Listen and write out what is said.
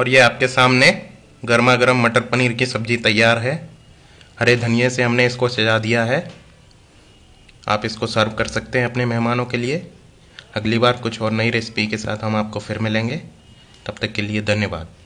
और ये आपके सामने गर्मा गर्म मटर पनीर की सब्ज़ी तैयार है हरे धनिए से हमने इसको सजा दिया है आप इसको सर्व कर सकते हैं अपने मेहमानों के लिए अगली बार कुछ और नई रेसिपी के साथ हम आपको फिर मिलेंगे तब तक के लिए धन्यवाद